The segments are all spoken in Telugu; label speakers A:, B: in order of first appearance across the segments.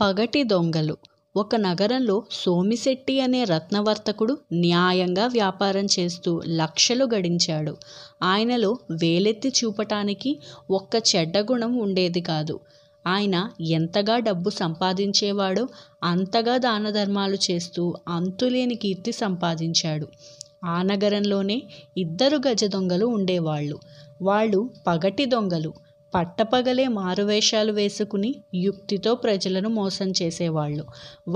A: పగటి దొంగలు ఒక నగరంలో సోమిశెట్టి అనే రత్నవర్తకుడు న్యాయంగా వ్యాపారం చేస్తూ లక్షలు గడించాడు ఆయనలో వేలెత్తి చూపటానికి ఒక్క చెడ్డ గుణం ఉండేది కాదు ఆయన ఎంతగా డబ్బు సంపాదించేవాడో అంతగా దాన ధర్మాలు చేస్తూ అంతులేని కీర్తి సంపాదించాడు ఆ నగరంలోనే ఇద్దరు గజ దొంగలు ఉండేవాళ్ళు వాళ్ళు పగటి దొంగలు పట్టపగలే మారువేషాలు వేసుకుని యుక్తితో ప్రజలను మోసం చేసేవాళ్ళు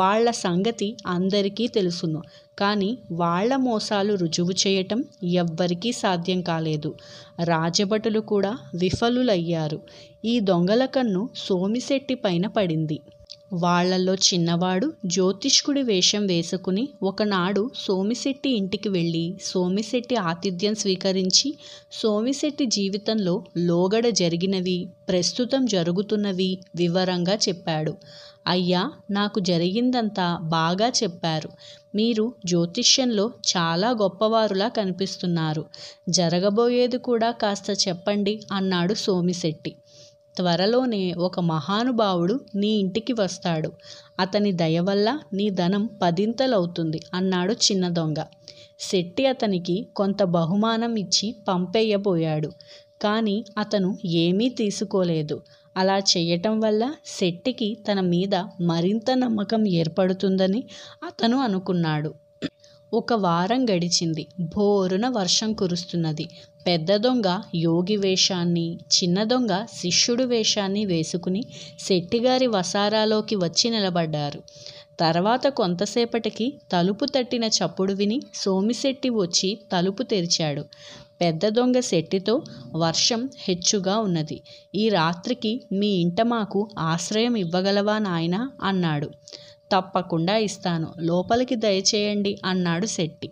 A: వాళ్ళ సంగతి అందరికీ తెలుసును కానీ వాళ్ళ మోసాలు రుజువు చేయటం ఎవ్వరికీ సాధ్యం కాలేదు రాజభటులు కూడా విఫలులయ్యారు ఈ దొంగల కన్ను సోమిశెట్టి పైన పడింది వాళ్లలో చిన్నవాడు జ్యోతిష్కుడి వేషం వేసుకుని ఒకనాడు సోమిశెట్టి ఇంటికి వెళ్ళి సోమిశెట్టి ఆతిథ్యం స్వీకరించి సోమిశెట్టి జీవితంలో లోగడ జరిగినవి ప్రస్తుతం జరుగుతున్నవి వివరంగా చెప్పాడు అయ్యా నాకు జరిగిందంతా బాగా చెప్పారు మీరు జ్యోతిష్యంలో చాలా గొప్పవారులా కనిపిస్తున్నారు జరగబోయేది కూడా కాస్త చెప్పండి అన్నాడు సోమిశెట్టి త్వరలోనే ఒక మహానుభావుడు నీ ఇంటికి వస్తాడు అతని దయ వల్ల నీ ధనం పదింతలవుతుంది అన్నాడు చిన్న దొంగ శెట్టి అతనికి కొంత బహుమానం ఇచ్చి పంపేయబోయాడు కానీ అతను ఏమీ తీసుకోలేదు అలా చేయటం వల్ల శెట్టికి తన మీద మరింత నమ్మకం ఏర్పడుతుందని అతను అనుకున్నాడు ఒక వారం గడిచింది భోరున వర్షం కురుస్తున్నది పెద్ద దొంగ యోగి వేషాన్ని చిన్న దొంగ శిష్యుడు వేషాన్ని వేసుకుని శెట్టిగారి వసారాలోకి వచ్చి నిలబడ్డారు తర్వాత కొంతసేపటికి తలుపు తట్టిన చప్పుడు విని సోమిశెట్టి వచ్చి తలుపు తెరిచాడు పెద్ద దొంగ శెట్టితో వర్షం హెచ్చుగా ఉన్నది ఈ రాత్రికి మీ ఇంట మాకు ఆశ్రయం ఇవ్వగలవా నాయన అన్నాడు తప్పకుండా ఇస్తాను లోపలికి దయచేయండి అన్నాడు శెట్టి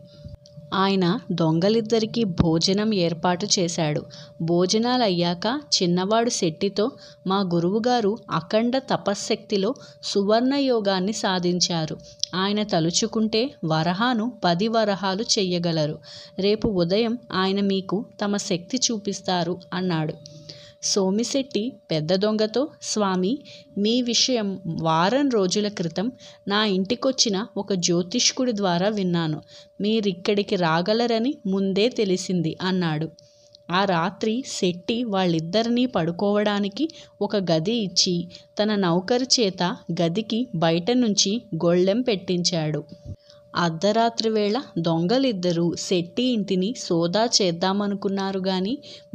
A: ఆయన దొంగలిద్దరికీ భోజనం ఏర్పాటు చేశాడు భోజనాలు అయ్యాక చిన్నవాడు శెట్టితో మా గురువుగారు అఖండ తపశ్శక్తిలో సువర్ణయోగాన్ని సాధించారు ఆయన తలుచుకుంటే వరహాను పది వరహాలు చెయ్యగలరు రేపు ఉదయం ఆయన మీకు తమ శక్తి చూపిస్తారు అన్నాడు సోమిశెట్టి పెద్ద దొంగతో స్వామి మీ విషయం వారం రోజుల క్రితం నా ఇంటికొచ్చిన ఒక జ్యోతిష్కుడి ద్వారా విన్నాను మీరిక్కడికి రాగలరని ముందే తెలిసింది అన్నాడు ఆ రాత్రి శెట్టి వాళ్ళిద్దరినీ పడుకోవడానికి ఒక గది ఇచ్చి తన నౌకరు చేత గదికి బయట నుంచి గొళ్ళెం పెట్టించాడు అర్ధరాత్రి వేళ దొంగలిద్దరూ శెట్టి ఇంటిని సోదా చేద్దామనుకున్నారు గాని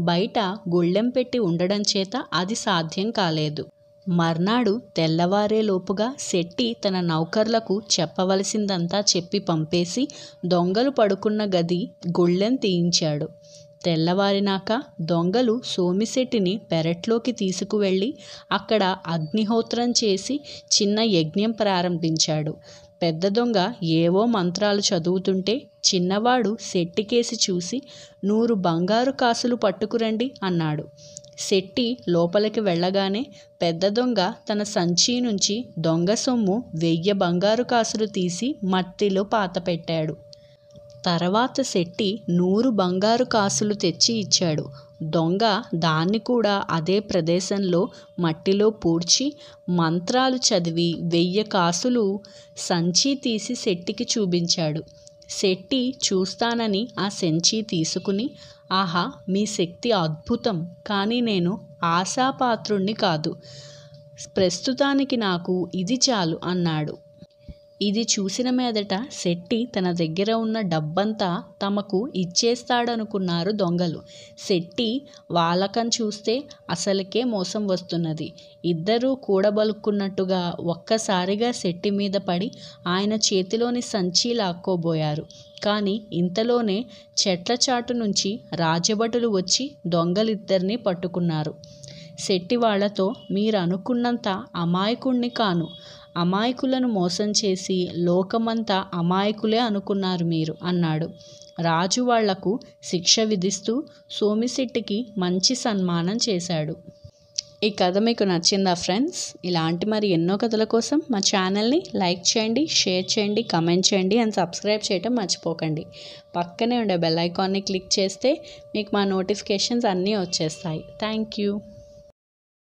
A: బయట గొళ్ళెం పెట్టి ఉండడం చేత అది సాధ్యం కాలేదు మర్నాడు తెల్లవారేలోపుగా శెట్టి తన నౌకర్లకు చెప్పవలసిందంతా చెప్పి పంపేసి దొంగలు పడుకున్న గది గొళ్ళెం తీయించాడు తెల్లవారినాక దొంగలు సోమిశెట్టిని పెరట్లోకి తీసుకువెళ్ళి అక్కడ అగ్నిహోత్రం చేసి చిన్న యజ్ఞం ప్రారంభించాడు పెద్ద దొంగ ఏవో మంత్రాలు చదువుతుంటే చిన్నవాడు సెట్టికేసి చూసి నూరు బంగారు కాసులు పట్టుకురండి అన్నాడు శెట్టి లోపలికి వెళ్ళగానే పెద్ద దొంగ తన సంచి నుంచి దొంగ సొమ్ము వెయ్యి బంగారు కాసులు తీసి మట్టిలో పాతపెట్టాడు తర్వాత శెట్టి నూరు బంగారు కాసులు తెచ్చి ఇచ్చాడు దొంగ దాన్ని కూడా అదే ప్రదేశంలో మట్టిలో పూడ్చి మంత్రాలు చదివి వెయ్య కాసులు సంచి తీసి శెట్టికి చూపించాడు శెట్టి చూస్తానని ఆ సంచి తీసుకుని ఆహా మీ శక్తి అద్భుతం కానీ నేను ఆశాపాత్రుణ్ణి కాదు ప్రస్తుతానికి నాకు ఇది చాలు అన్నాడు ఇది చూసిన మీదట శెట్టి తన దగ్గర ఉన్న డబ్బంతా తమకు ఇచ్చేస్తాడనుకున్నారు దొంగలు శెట్టి వాలకం చూస్తే అసలుకే మోసం వస్తున్నది ఇద్దరూ కూడబలుక్కున్నట్టుగా ఒక్కసారిగా శెట్టి మీద పడి ఆయన చేతిలోని సంచి లాక్కోబోయారు కానీ ఇంతలోనే చెట్ల చాటు నుంచి రాజభటులు వచ్చి దొంగలిద్దరినీ పట్టుకున్నారు శెట్టి వాళ్లతో మీరు అనుకున్నంత అమాయకుణ్ణి కాను అమాయకులను మోసం చేసి లోకమంతా అమాయకులే అనుకున్నారు మీరు అన్నాడు రాజు వాళ్లకు శిక్ష విధిస్తూ సోమిశెట్టికి మంచి సన్మానం చేశాడు ఈ కథ మీకు నచ్చిందా ఫ్రెండ్స్ ఇలాంటి మరి ఎన్నో కథల కోసం మా ఛానల్ని లైక్ చేయండి షేర్ చేయండి కమెంట్ చేయండి అండ్ సబ్స్క్రైబ్ చేయటం మర్చిపోకండి పక్కనే ఉండే బెల్ ఐకాన్ని క్లిక్ చేస్తే మీకు మా నోటిఫికేషన్స్ అన్నీ వచ్చేస్తాయి థ్యాంక్ యూ